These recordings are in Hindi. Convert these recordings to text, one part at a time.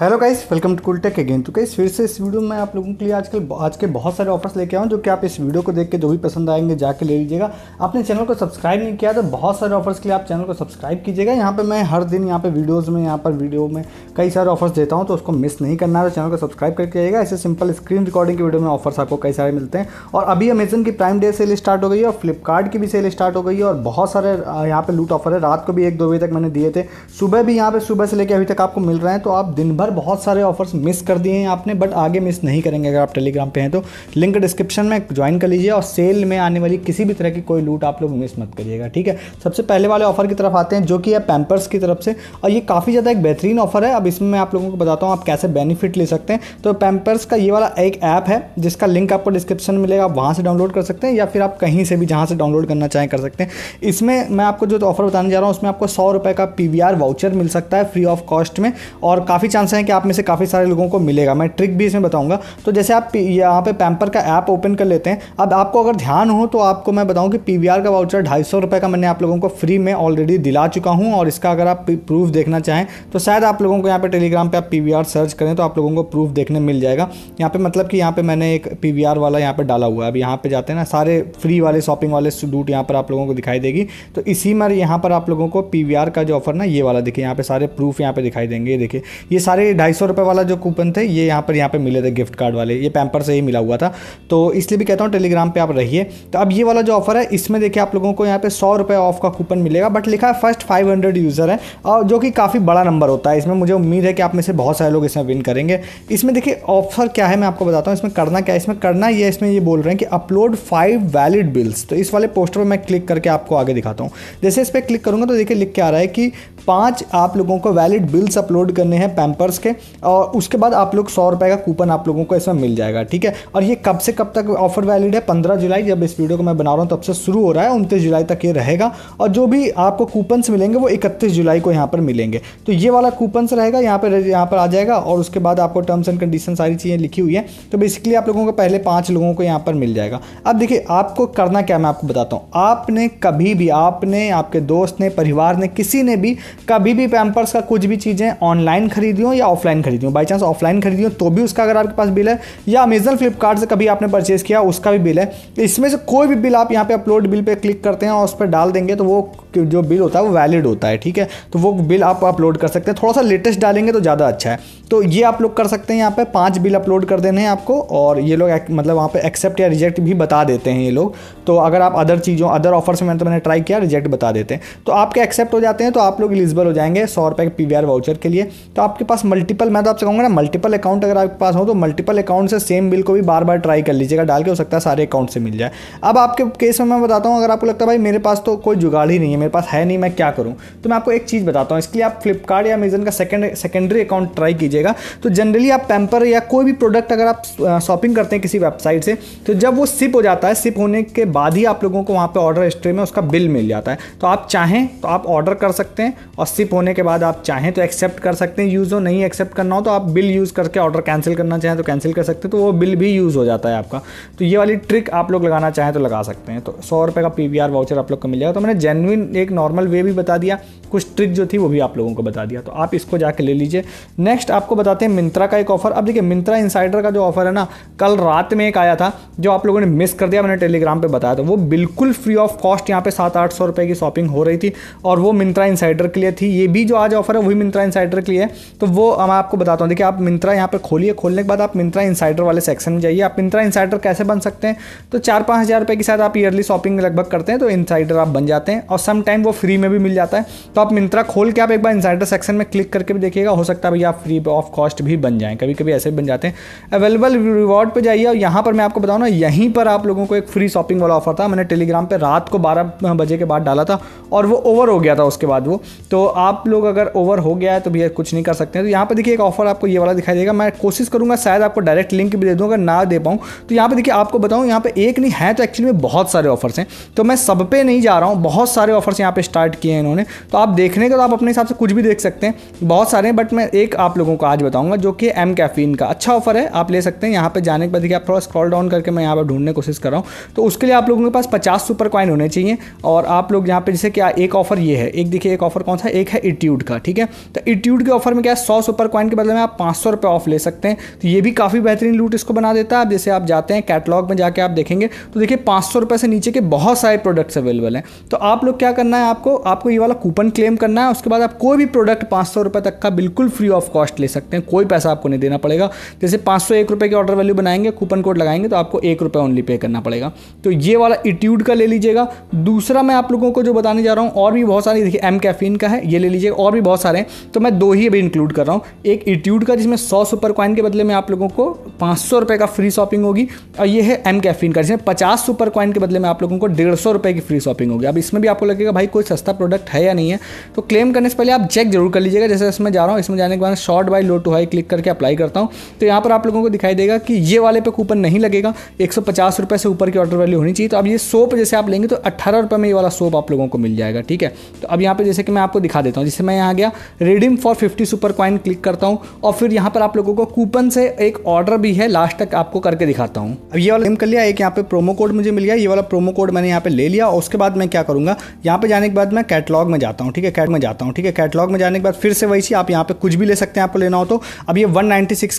hello guys welcome to cool tech again तो गाइस फिर से इस वीडियो में आप लोगों के लिए आजकल आज के बहुत सारे ऑफर्स लेके आऊँ जो कि आप इस वीडियो को देख के जो भी पसंद आएंगे जाके ले लीजिएगा आपने चैनल को सब्सक्राइब नहीं किया तो बहुत सारे ऑफर्स के लिए आप चैनल को सब्सक्राइब कीजिएगा यहाँ पर मैं हर दिन यहाँ पे वीडियोज़ में यहाँ पर वीडियो में कई सारे ऑफर्स देता हूँ तो उसको मिस नहीं करना है तो चैनल को सब्सक्राइब करके आइएगा ऐसे सिंपल स्क्रीन रिकॉर्डिंग की वीडियो में ऑफर्स आपको कई सारे मिलते हैं और अभी अमेजन की प्राइम डे सेल स्टार्ट हो गई है और फ्लिपकार्ट की भी सेल स्टार्ट हो गई है और बहुत सारे यहाँ पर लूट ऑफर है रात को भी एक दो बजे तक मैंने दिए थे सुबह भी यहाँ पर सुबह से लेकर अभी तक आपको मिल रहे हैं तो आप दिन भर भर बहुत सारे ऑफर्स मिस कर दिए हैं आपने बट आगे मिस नहीं करेंगे अगर आप टेलीग्राम पे हैं तो लिंक डिस्क्रिप्शन में ज्वाइन कर लीजिए और सेल में आने वाली किसी भी तरह की कोई लूट आप लोग मिस मत करिएगा ठीक है सबसे पहले वाले ऑफर की तरफ आते हैं जो कि है पैम्पर्स की तरफ से और ये काफ़ी ज़्यादा एक बेहतरीन ऑफर है अब इसमें मैं आप लोगों को बताता हूँ आप कैसे बेनिफिट ले सकते हैं तो पैम्पर्स का ये वाला एक ऐप है जिसका लिंक आपको डिस्क्रिप्शन मिलेगा आप वहाँ से डाउनलोड कर सकते हैं या फिर आप कहीं से भी जहाँ से डाउनलोड करना चाहें कर सकते हैं इसमें मैं आपको जो ऑफर बताने जा रहा हूँ उसमें आपको सौ का पी वाउचर मिल सकता है फ्री ऑफ कॉस्ट में और काफ़ी चांस है कि आप में से काफ़ी सारे लोगों को मिलेगा मैं ट्रिक भी इसमें बताऊंगा तो जैसे आप यहाँ पे पैम्पर का ऐप ओपन कर लेते हैं अब आपको अगर ध्यान हो तो आपको मैं बताऊँ कि पी का वाउचर ढाई सौ का मैंने आप लोगों को फ्री में ऑलरेडी दिला चुका हूँ और इसका अगर आप प्रूफ देखना चाहें तो शायद आप लोगों को यहाँ पर टेलीग्राम पर आप पी सर्च करें तो आप लोगों को प्रूफ देखने मिल जाएगा यहाँ पर मतलब कि यहाँ पर मैंने एक पी वाला यहाँ पर डाला हुआ है अब यहाँ पर जाते हैं ना सारे फ्री वाले शॉपिंग वाले सूट यहाँ पर आप लोगों को दिखाई देगी तो इसी में यहाँ पर आप लोगों को पी का जो ऑफर ना ये वाला देखिए यहाँ पर सारे प्रूफ यहाँ पर दिखाई देंगे देखिए ये सारे हमारे ढाई सौ रुपये वाला जो कूपन थे ये यहाँ पर यहाँ पे मिले थे गिफ्ट कार्ड वाले ये पैम्पर से ही मिला हुआ था तो इसलिए भी कहता हूँ टेलीग्राम पे आप रहिए तो अब ये वाला जो ऑफर है इसमें देखिए आप लोगों को यहाँ पे सौ रुपये ऑफ का कूपन मिलेगा बट लिखा है फर्स्ट फाइव हंड्रेड यूज़र है और जो कि काफ़ी बड़ा नंबर होता है इसमें मुझे उम्मीद है कि आप में से बहुत सारे लोग इसमें विन करेंगे इसमें देखिए ऑफर क्या है मैं आपको बताता हूँ इसमें करना क्या है इसमें करना ये इसमें ये बोल रहे हैं कि अपलोड फाइव वैलिड बिल्स तो इस वाले पोस्टर पर मैं क्लिक करके आपको आगे दिखाता हूँ जैसे इस पर क्लिक करूँगा तो देखिए लिख के आ रहा है कि पाँच आप लोगों को वैलिड बिल्स अपलोड करने हैं पैम्पर्स के और उसके बाद आप लोग सौ रुपये का कूपन आप लोगों को इसमें मिल जाएगा ठीक है और ये कब से कब तक ऑफर वैलिड है पंद्रह जुलाई जब इस वीडियो को मैं बना रहा हूँ तब से शुरू हो रहा है उनतीस जुलाई तक ये रहेगा और जो भी आपको कूपन्स मिलेंगे वो इकतीस जुलाई को यहाँ पर मिलेंगे तो ये वाला कूपन्स रहेगा यहाँ पर यहाँ पर आ जाएगा और उसके बाद आपको टर्म्स एंड कंडीशन सारी चीज़ें लिखी हुई हैं तो बेसिकली आप लोगों को पहले पाँच लोगों को यहाँ पर मिल जाएगा अब देखिए आपको करना क्या मैं आपको बताता हूँ आपने कभी भी आपने आपके दोस्त ने परिवार ने किसी ने भी कभी भी पैम्पर्स का कुछ भी चीज़ें ऑनलाइन खरीदी हो या ऑफलाइन खरीदी बाई चांस ऑफलाइन खरीदी तो भी उसका अगर आपके पास बिल है या अमेजन फ्लिपकार्ट से कभी आपने परचेज किया उसका भी बिल है इसमें से कोई भी बिल आप यहाँ पे अपलोड बिल पे क्लिक करते हैं और उस पर डाल देंगे तो वो जो बिल होता है वो वैलिड होता है ठीक है तो वो बिल आप अपलोड कर सकते हैं थोड़ा सा लेटेस्ट डालेंगे तो ज़्यादा अच्छा है तो ये आप लोग कर सकते हैं यहाँ पे पांच बिल अपलोड कर देने हैं आपको और ये लोग मतलब वहाँ पे एक्सेप्ट या रिजेक्ट भी बता देते हैं ये लोग तो अगर आप अदर चीज़ों अदर ऑफर्स में मैंने तो मैंने ट्राई किया रिजेक्ट बता देते हैं तो आपके एक्सेप्ट हो जाते हैं तो आप लोग एलिजिबल हो जाएंगे सौ रुपए के पी वाउचर के लिए तो आपके पास मल्टीपल मैं तो आपसे कहूँगा ना मल्टीपल अकाउंट अगर आपके पास हो तो मल्टीपल अकाउंट से सेम बिल को भी बार बार ट्राई कर लीजिएगा डाल के हो सकता है सारे अकाउंट से मिल जाए अब आपके केस में मैं बताता हूँ अगर आपको लगता है भाई मेरे पास तो कोई जुगाड़ ही नहीं है मेरे पास है नहीं मैं क्या करूँ तो मैं आपको एक चीज़ बताता हूँ इसके लिए आप फ्लिपकार्ट या अमेजन का सेकेंड सेकेंडरी अकाउंट ट्राई कीजिएगा तो जनरली आप पैम्पर या कोई भी प्रोडक्ट अगर आप शॉपिंग करते हैं किसी वेबसाइट से तो जब वो सिप हो जाता है सिप होने के बाद ही आप लोगों को वहाँ पर ऑर्डर हिस्ट्री में उसका बिल मिल जाता है तो आप चाहें तो आप ऑर्डर कर सकते हैं और सिप होने के बाद आप चाहें तो एक्सेप्ट कर सकते हैं यूज़ हो नहीं एक्सेप्ट करना हो तो आप बिल यूज़ करके ऑर्डर कैंसिल करना चाहें तो कैंसिल कर सकते हैं तो वो बिल भी यूज़ हो जाता है आपका तो ये वाली ट्रिक आप लोग लगाना चाहें तो लगा सकते हैं तो सौ रुपये का पी वाउचर आप लोग को मिल जाएगा तो मैंने जेनविन एक नॉर्मल वे भी बता दिया कुछ ट्रिक जो थी वो भी आप लोगों को बता दिया तो आप इसको जाके ले लीजिए नेक्स्ट आपको बताते हैं मिंत्रा का एक ऑफर अब देखिए मिंत्रा इंसाइडर का जो ऑफर है ना कल रात में एक आया था जो आप लोगों ने मिस कर दिया मैंने टेलीग्राम पर बताया था वो बिल्कुल फ्री ऑफ कॉस्ट यहाँ पे सात आठ सौ रुपये की शॉपिंग हो रही थी और वो मिंत्रा इंसाइडर के लिए थी ये भी जो आज ऑफर है वही मिंत्रा इंसाइडर के लिए है तो वो मैं आपको बताता हूँ देखिए आप मिंत्रा यहाँ पर खोलिए खोलने के बाद आप मिंत्रा इंसाइडर वाले सेक्शन में जाइए आप मिंत्रा इंसाइडर कैसे बन सकते हैं तो चार पाँच हज़ार रुपये के साथ आप ईयरली शॉपिंग लगभग करते हैं तो इंसाइडर आप बन जाते हैं और सम टाइम वो फ्री में भी मिल जाता है तो आप मिंत्रा खोल के आप एक बार इंसाइडर सेक्शन में क्लिक करके भी देखिएगा हो सकता है भैया आप फ्री ऑफ कॉस्ट भी बन जाएँ कभी कभी ऐसे भी बन जाते हैं अवेलेबल रिवॉर्ड पर जाइए और यहाँ पर मैं आपको बताऊँ ना यहीं पर आप लोगों को एक फ्री शॉपिंग वाला ऑफर था मैंने टेलीग्राम पर रात को बारह बजे के बाद डाला था और वो ओवर हो गया था उसके बाद वो तो तो आप लोग अगर ओवर हो गया है तो भैया कुछ नहीं कर सकते हैं तो यहाँ पर देखिए एक ऑफर आपको ये वाला दिखाई देगा मैं कोशिश करूँगा शायद आपको डायरेक्ट लिंक भी दे दूँ अगर ना दे पाऊँ तो यहाँ पर देखिए आपको बताऊँ यहाँ पर एक नहीं है तो एक्चुअली में बहुत सारे ऑफर्स हैं तो मैं सब पे नहीं जा रहा हूँ बहुत सारे ऑफर्स यहाँ पर स्टार्ट किए हैं इन्होंने तो आप देखने का तो आप अपने हिसाब से कुछ भी देख सकते हैं बहुत सारे हैं बट मैं एक आप लोगों को आज बताऊँगा जो कि एम कैफिन का अच्छा ऑफर है आप ले सकते हैं यहाँ पर जाने के बाद देखिए आप थोड़ा स्क्रॉल डाउन करके मैं यहाँ पर ढूंढने की कोशिश कर रहा हूँ तो उसके लिए आप लोगों के पास पचास सुपर कॉइन होने चाहिए और आप लोग यहाँ पर जैसे क्या एक ऑफर ये है एक देखिए एक ऑफर कौन सा सा एक है इट्यूड का ठीक है तो इट्यूड के ऑफर में क्या है सौ सुपर कॉइन के बदले में आप पाँच सौ रुपये ऑफ ले सकते हैं तो ये भी काफ़ी बेहतरीन लूट इसको बना देता है आप जैसे आप जाते हैं कैटलॉग में जाके आप देखेंगे तो देखिए पाँच सौ रुपये से नीचे के बहुत सारे प्रोडक्ट्स अवेलेबल हैं तो आप लोग क्या करना है आपको आपको ये वाला कूपन क्लेम करना है उसके बाद आप कोई भी प्रोडक्ट पाँच सौ रुपये तक का बिल्कुल फ्री ऑफ कॉस्ट ले सकते हैं कोई पैसा आपको नहीं देना पड़ेगा जैसे पाँच सौ एक रुपये की ऑर्डर वैल्यू बनाएंगे कूपन कोड लगाएंगे तो आपको एक रुपये ओनली पे करना पड़ेगा तो ये वाला इट्यूड का ले लीजिएगा दूसरा मैं आप लोगों को जो बताने जा रहा हूँ और भी बहुत सारी देखिए एम कैफीन का है ये ले लीजिए और भी बहुत सारे हैं तो मैं दो ही अभी इंक्लूड कर रहा हूँ एक इट्यूड का जिसमें सौ सुपर कॉइन के बदले में आप लोगों को पाँच सौ रुपये का फ्री शॉपिंग होगी और ये है एम कैफिन का जिसमें पचास सुपर कॉइन के बदले में आप लोगों को डेढ़ सौ रुपये की फ्री शॉपिंग होगी अब इसमें भी आपको लगेगा भाई कोई सस्ता प्रोडक्ट है या नहीं है तो क्लेम करने से पहले आप चेक जरूर कर लीजिएगा जैसे इसमें जा रहा हूँ इसमें जाने के बाद sort by low to high click करके अप्लाई करता हूँ तो यहाँ पर आप लोगों को दिखाई देगा कि ये वाले पे कूपन नहीं लगेगा एक से ऊपर की ऑर्डर वैल्यू होनी चाहिए तो अब ये सोप जैसे आप लेंगे तो अट्ठारह में ये वाला सोप आप लोगों को मिल जाएगा ठीक है तो अब यहाँ पर जैसे कि मैं आपको दिखा देता हूँ जिससे मैं यहाँ गया redeem for fifty super coin click करता हूँ और फिर यहाँ पर आप लोगों को कूपन से एक ऑर्डर भी है लास्ट तक आपको करके दिखाता हूँ अब ये वाला कर लिया एक यहाँ पे प्रोमो कोड मुझे मिल गया ये वाला प्रोमो कोड मैंने यहाँ पे ले लिया और उसके बाद मैं क्या करूँगा यहाँ पे जाने के बाद मैं कैटलॉग में जाता हूँ ठीक है कैट में जाता हूँ ठीक है कैटलॉग में जाने के बाद फिर से वही सी आप यहाँ पे कुछ भी ले सकते हैं आपको लेना हो तो अब ये वन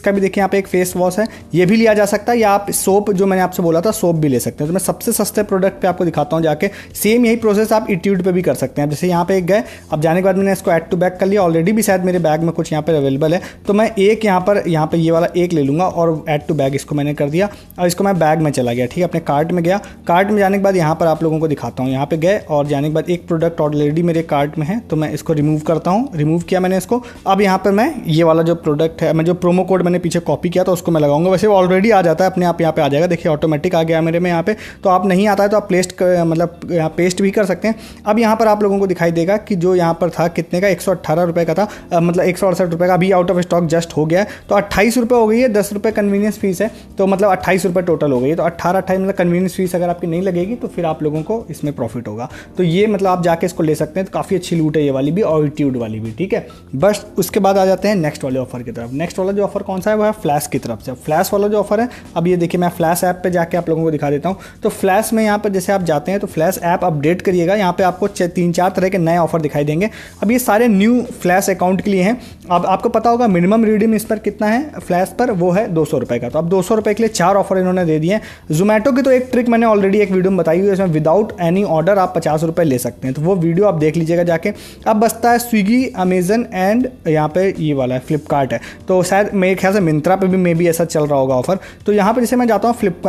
का भी देखिए यहाँ पे एक फेस वॉश है ये भी लिया जा सकता है या आप सोप जो मैंने आपसे बोला था सोप भी ले सकते हैं तो मैं सबसे सस्ते प्रोडक्ट पर आपको दिखाता हूँ जाके सेम यही प्रोसेस आप इट्यूड पर भी कर सकते हैं जैसे यहाँ पे एक गए अब जाने जाने के बाद मैंने इसको एड टू बैग कर लिया ऑलरेडी भी शायद मेरे बैग में कुछ यहाँ पर अवेलेबल है तो मैं एक यहाँ पर यहाँ पर ये वाला एक ले लूँगा और एड टू बैग इसको मैंने कर दिया और इसको मैं बैग में चला गया ठीक है अपने कार्ट में गया कार्ट में जाने के बाद यहाँ पर आप लोगों को दिखाता हूँ यहाँ पर गए और जाने के बाद एक प्रोडक्ट ऑलरेडी मेरे कार्ट में है तो मैं इसको रिमूव करता हूँ रिमूव किया मैंने इसको अब यहाँ पर मैं ये वाला जो प्रोडक्ट है मैं जो प्रोमो कोड मैंने पीछे कॉपी किया था उसको मैं लगाऊंगा वैसे ऑलरेडी आ जाता है अपने आप यहाँ पे आ जाएगा देखिए ऑटोमेटिक आ गया मेरे में यहाँ पे तो आप नहीं आता है तो आप प्लेस्ट मतलब यहाँ पेस्ट भी कर सकते हैं अब यहाँ पर आप लोगों को दिखाई देगा कि जो यहाँ यहाँ पर था कितने का एक रुपए का था मतलब एक सौ का अभी आउट ऑफ स्टॉक जस्ट हो गया तो अट्ठाईस रुपये हो गई है दस रुपये कन्वीनियंस फीस है तो मतलब अट्ठाईस टोटल हो गई है तो अट्ठारह अट्ठाईस मतलब कन्वीनियंस फीस अगर आपकी नहीं लगेगी तो फिर आप लोगों को इसमें प्रॉफिट होगा तो ये मतलब आप जाके इसको ले सकते हैं तो काफ़ी अच्छी लूट है ये वाली भी और ट्यूड वाली भी ठीक है बस उसके बाद आ जाते हैं नेक्स्ट वाले ऑफर की तरफ नेक्स्ट वाला जो ऑफर कौन सा है वो है फ्लैश की तरफ से फ्लैश वाला जो ऑफर है अब ये देखिए मैं फ्लैश ऐप पर जाकर आप लोगों को दिखा देता हूँ तो फ्लैश में यहाँ पर जैसे आप जाते हैं तो फ्लैश ऐप अपडेट करिएगा यहाँ पर आपको तीन चार तरह के नए ऑफर दिखाई देंगे करेंगे अब ये सारे न्यू फ्लैश अकाउंट के लिए हैं अब आपको पता होगा मिनिमम रिडीम इस पर कितना है फ्लैश पर वो है दो सौ रुपये का तो अब दो सौ रुपये के लिए चार ऑफर इन्होंने दे दिए हैं जोमेटो की तो एक ट्रिक मैंने ऑलरेडी एक वीडियो में बताई हुई है इसमें विदाउट एनी ऑर्डर आप पचास रुपये ले सकते हैं तो वो वीडियो आप देख लीजिएगा जाके अब बसता है स्विगी अमेजन एंड यहाँ पे ये वाला है फ्लिपकार्ट है तो शायद मेरे ख्याल से मिंत्रा पर भी मे बी ऐसा चल रहा होगा ऑफर तो यहाँ पर जैसे मैं जाता हूँ फ्लिप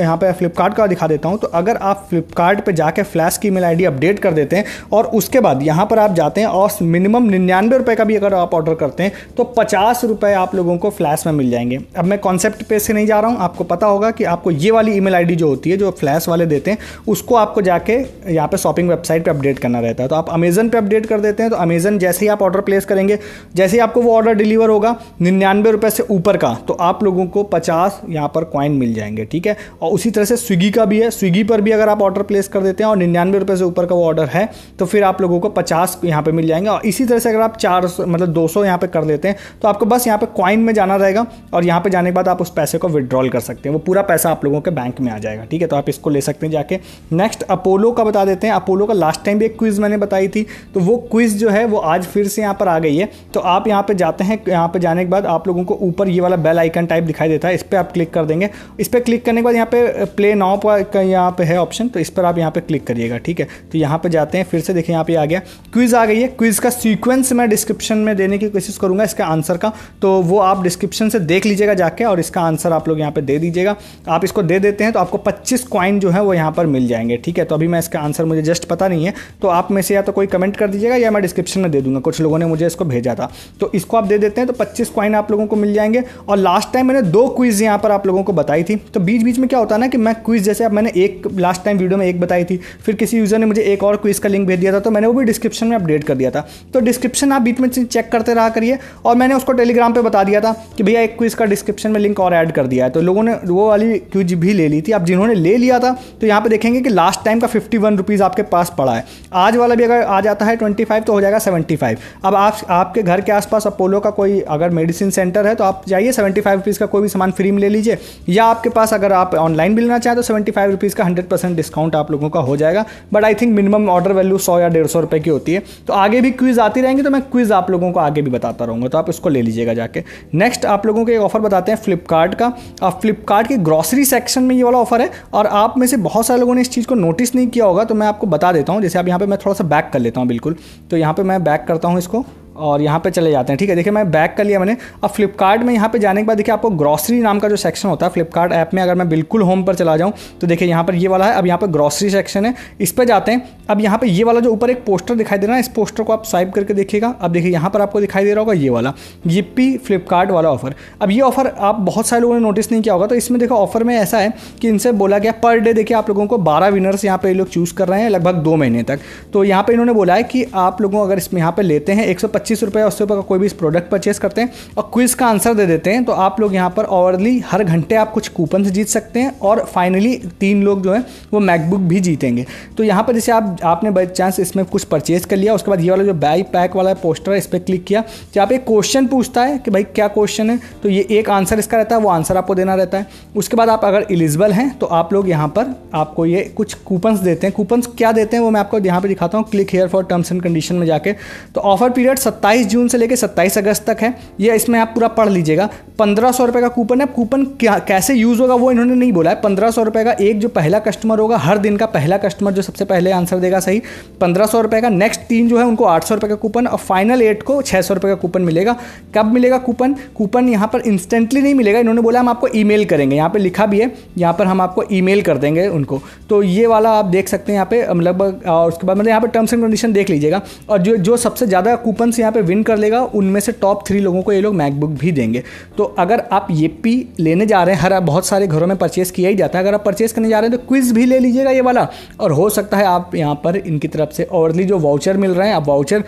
यहाँ पर फ्लिपकार्ट का दिखा देता हूँ तो अगर आप फ्लिपकार्ट पे जाके फ्लैश की ईमेल आईडी अपडेट कर देते हैं और उसके बाद यहाँ पर आप जाते हैं और मिनिमम निन्यानवे रुपये का भी अगर आप ऑर्डर करते हैं तो पचास रुपये आप लोगों को फ्लैश में मिल जाएंगे अब मैं कॉन्सेप्ट पे से नहीं जा रहा हूँ आपको पता होगा कि आपको ये वाली ईमेल आईडी जो होती है जो फ्लैश वाले देते हैं उसको आपको जाके यहाँ पे शॉपिंग वेबसाइट पे अपडेट करना रहता है तो आप अमेजन पे अपडेट कर देते हैं तो अमेजन जैसे ही आप ऑर्डर प्लेस करेंगे जैसे ही आपको वो ऑर्डर डिलीवर होगा निन्यानवे रुपये से ऊपर का तो आप लोगों को पचास यहाँ पर कॉइन मिल जाएंगे ठीक है और उसी तरह से स्विगी का भी है स्विगी पर भी अगर आप ऑर्डर प्लेस कर देते हैं और निन्यानवे रुपये से ऊपर का वो ऑर्डर है तो फिर आप लोगों को पचास यहाँ पे मिल जाएंगे और इसी तरह से अगर आप चार मतलब दो सौ यहाँ पर कर लेते हैं तो आपको बस यहाँ पर कॉइन में जाना रहेगा और यहाँ पर जाने के बाद आप उस पैसे को विड्रॉल कर सकते हैं वो पूरा पैसा आप लोगों के बैंक में आ जाएगा ठीक है तो आप इसको ले सकते हैं जाके नेक्स्ट अपोलो का बता देते हैं अपोलो का लास्ट टाइम भी एक क्विज़ मैंने बताई थी तो वो क्विज़ जो है वो आज फिर से यहाँ पर आ गई है तो आप यहाँ पर जाते हैं यहाँ पर जाने के बाद आप लोगों को ऊपर ये वाला बेल आइकन टाइप दिखाई देता है इस पर आप क्लिक कर देंगे इस पर क्लिक करने के बाद यहाँ पर प्ले नाव का यहाँ पे है ऑप्शन तो इस पर आप यहाँ पर क्लिक करिएगा ठीक है तो यहाँ पर जाते हैं फिर से देखिए यहाँ पर आ गया क्विज आ गई है क्विज़ का सीक्वेंस मैं डिस्क्रिप्शन में देने की कोशिश करूंगा इसका आंसर का तो वो आप डिस्क्रिप्शन से देख लीजिएगा जाके और इसका आंसर आप लोग यहाँ पे दे दीजिएगा आप इसको दे देते हैं तो आपको 25 क्वाइन जो है वो यहाँ पर मिल जाएंगे ठीक है तो अभी मैं इसका आंसर मुझे जस्ट पता नहीं है तो आप में से या तो कोई कमेंट कर दीजिएगा या मैं डिस्क्रिप्शन में दे दूंगा कुछ लोगों ने मुझे इसको भेजा था तो इसको आप दे देते हैं तो पच्चीस क्वाइन आप लोगों को मिल जाएंगे और लास्ट टाइम मैंने दो क्विज़ यहाँ पर आप लोगों को बताई थी तो बीच बीच में क्या होता ना कि मैं क्विज़ जैसे आप मैंने एक लास्ट टाइम वीडियो में एक बताई थी फिर किसी यूज़र ने मुझे एक और क्विज़ का लिंक भेज दिया था तो मैंने वो भी डिस्क्रिप्शन में अपडेट अपडेट कर दिया था तो डिस्क्रिप्शन आप बीच में चेक करते रहा करिए और मैंने उसको टेलीग्राम पर बता दिया था कि भैया एक क्विज़ का डिस्क्रिप्शन में लिंक और ऐड कर दिया है तो लोगों ने वो वाली क्विज भी ले ली थी आप जिन्होंने ले लिया था तो यहाँ पर देखेंगे कि लास्ट टाइम का फिफ्टी वन रुपीज़ आपके पास पड़ा है आज वाला भी अगर आ जाता है ट्वेंटी फाइव तो हो जाएगा सेवेंटी फाइव अब आप आपके घर के आसपास अपोलो का कोई अगर मेडिसिन सेंटर है तो आप जाइए सेवेंटी फाइव रुपीज़ का कोई भी सामान फ्री में ले लीजिए या आपके पास अगर आप ऑनलाइन भी लेना चाहें तो सेवेंटी फाइव रुपीज़ का हंड्रेड परसेंट डिस्काउंट आप लोगों का हो जाएगा but I think minimum order value सौ या डेढ़ सौ रुपये की होती है तो आगे भी क्विज़ आती रहेंगी तो मैं क्विज़ आप लोगों को आगे भी बताता रहूँगा तो आप इसको ले लीजिएगा जाके नेक्स्ट आप लोगों को एक ऑफ़र बताते हैं फ्लिपकार्ट का आप फ्लिपकार्ट के ग्रॉसरी सेक्शन में ये वाला ऑफ़र है और आप में से बहुत सारे लोगों ने इस चीज़ को नोटिस नहीं किया होगा तो मैं आपको बता देता हूँ जैसे आप यहाँ पर मैं थोड़ा सा बैक कर लेता हूँ बिल्कुल तो यहाँ पर मैं बैक करता हूँ इसको और यहाँ पे चले जाते हैं ठीक है देखिए मैं बैक कर लिया मैंने अब फ्लिपकार्ट में यहाँ पे जाने के बाद देखिए आपको ग्रॉसरी नाम का जो सेक्शन होता है फ्लिपकार्ट ऐप में अगर मैं बिल्कुल होम पर चला जाऊँ तो देखिए यहाँ पर ये वाला है अब यहाँ पर ग्रॉसरी सेक्शन है इस पर जाते हैं अब यहाँ पर ये वाला जो ऊपर एक पोस्टर दिखाई दे रहा है इस पोस्टर को आप स्वाइप करके देखिएगा अब देखिए यहाँ पर आपको दिखाई दे रहा होगा ये वाला यिप्पी फ्लिपकार्ट वाला ऑफर अब ये ऑफर आप बहुत सारे लोगों ने नोटिस नहीं किया होगा तो इसमें देखो ऑफर में ऐसा है कि इनसे बोला गया पर डे देखिए आप लोगों को बारह विनर्स यहाँ पर ये लोग चूज़ कर रहे हैं लगभग दो महीने तक तो यहाँ पर इन्होंने बोला है कि आप लोगों अगर इसमें यहाँ पर लेते हैं एक पच्चीस रुपये या उससे का कोई भी इस प्रोडक्ट परचेस करते हैं और क्विज़ का आंसर दे देते हैं तो आप लोग यहाँ पर ओवरली हर घंटे आप कुछ कूपन जीत सकते हैं और फाइनली तीन लोग जो हैं वो मैकबुक भी जीतेंगे तो यहाँ पर जैसे आप आपने बाई चांस इसमें कुछ परचेज़ कर लिया उसके बाद ये वाला जो बैग पैक वाला पोस्टर है इस पर क्लिक किया जहाँ तो पे क्वेश्चन पूछता है कि भाई क्या क्वेश्चन है तो ये एक आंसर इसका रहता है वो आंसर आपको देना रहता है उसके बाद आप अगर एलिजिबल हैं तो आप लोग यहाँ पर आपको ये कुछ कूपन्स देते हैं कूपन्स क्या देते हैं वो मैं आपको यहाँ पर दिखाता हूँ click here for terms and condition में जाके तो ऑफर पीरियड 27 जून से लेकर सत्ताईस अगस्त तक है ये इसमें आप पूरा पढ़ लीजिएगा पंद्रह सौ का कूपन है कूपन क्या कैसे यूज़ होगा वो इन्होंने नहीं बोला है पंद्रह सौ का एक जो पहला कस्टमर होगा हर दिन का पहला कस्टमर जो सबसे पहले आंसर देगा सही पंद्रह सौ का नेक्स्ट तीन जो है उनको आठ सौ का कूपन और फाइनल एट को छः सौ का कूपन मिलेगा कब मिलेगा कूपन कूपन यहाँ पर इंस्टेंटली नहीं मिलेगा इन्होंने बोला हम आपको ई करेंगे यहाँ पर लिखा भी है यहाँ पर हम आपको ई कर देंगे उनको तो ये वाला आप देख सकते हैं यहाँ पे लगभग मतलब, और उसके बाद मतलब यहाँ पर टर्म्स एंड कंडीशन देख लीजिएगा और जो जो सबसे ज़्यादा कूपन्स यहाँ पे विन कर लेगा उनमें से टॉप थ्री लोगों को ये लोग मैकबुक भी देंगे तो अगर आप ये पी लेने जा रहे हैं हर बहुत सारे घरों में परचेस किया ही जाता है अगर आप परचेस करने जा रहे हैं तो क्विज भी ले लीजिएगा ये वाला और हो सकता है आप यहाँ पर इनकी तरफ से और जो वाउचर मिल रहे हैं आप वाउचर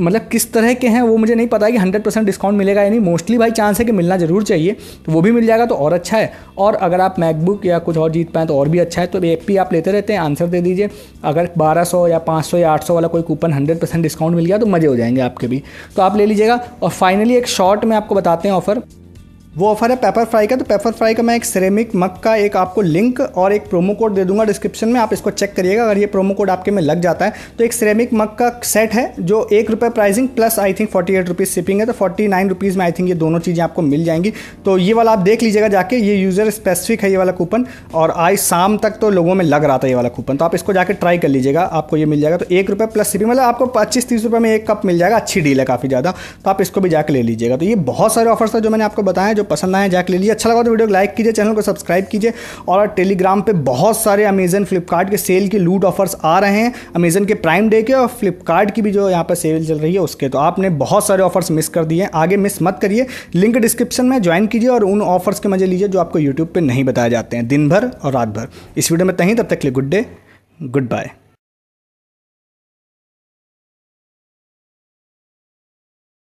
मतलब किस तरह के हैं वो मुझे नहीं पता है कि हंड्रेड परसेंट डिस्काउंट मिलेगा या नहीं मोस्टली भाई चांस है कि मिलना ज़रूर चाहिए तो वो भी मिल जाएगा तो और अच्छा है और अगर आप मैकबुक या कुछ और जीत पाएँ तो और भी अच्छा है तो एप पी आप लेते रहते हैं आंसर दे दीजिए अगर बारह सौ या पाँच सौ या आठ सौ वाला कोई कूपन हंड्रेड परसेंट डिस्काउंट मिल गया तो मज़े हो जाएंगे आपके भी तो आप ले लीजिएगा और फाइनली एक शॉर्ट में आपको बताते हैं ऑफर वो ऑफर है पेपर फ्राई का तो पेपर फ्राई का मैं एक सिरेमिक मग का एक आपको लिंक और एक प्रोमो कोड दे दूंगा डिस्क्रिप्शन में आप इसको चेक करिएगा अगर ये प्रोमो कोड आपके में लग जाता है तो एक सिरेमिक मग का सेट है जो एक रुपये pricing plus I think forty eight rupees shipping है तो फोर्टी नाइन रुपीज़ में आई थिंक ये दोनों चीज़ें आपको मिल जाएंगी तो ये वाला आप देख लीजिएगा जाके ये यूज़र स्पेसिफिक है ये वाला कूपन और आज शाम तक तो लोगों में लग रहा था ये वाला कूपन तो आप इसको जाकर ट्राई कर लीजिएगा आपको ये मिल जाएगा तो एक रुपये प्लस शिपिंग मतलब आपको पच्चीस तीस रुपये में एक कप मिल जाएगा अच्छी डील है काफ़ी ज़्यादा तो आप इसको भी जाकर ले लीजिएगा तो ये बहुत सारे ऑफर्स था जो मैंने आपको बताया जो पसंद आए जाके ले लीजिए अच्छा लगा तो वीडियो को लाइक कीजिए चैनल को सब्सक्राइब कीजिए और टेलीग्राम पर बहुत सारे अमेजन फ्लिपकार्ट के सेल के लूट ऑफर्स आ रहे हैं अमेजन के प्राइम डे के और फ्लिपकार्ट की भी जो यहाँ पर सेल चल रही है उसके तो आपने बहुत सारे ऑफर्स मिस कर दिए आगे मिस मत करिए लिंक डिस्क्रिप्शन में ज्वाइन कीजिए और उन ऑफर्स के मजे लीजिए जो आपको यूट्यूब पर नहीं बताए जाते हैं दिन भर और रात भर इस वीडियो में तहीं तब तक के लिए गुड डे गुड बाय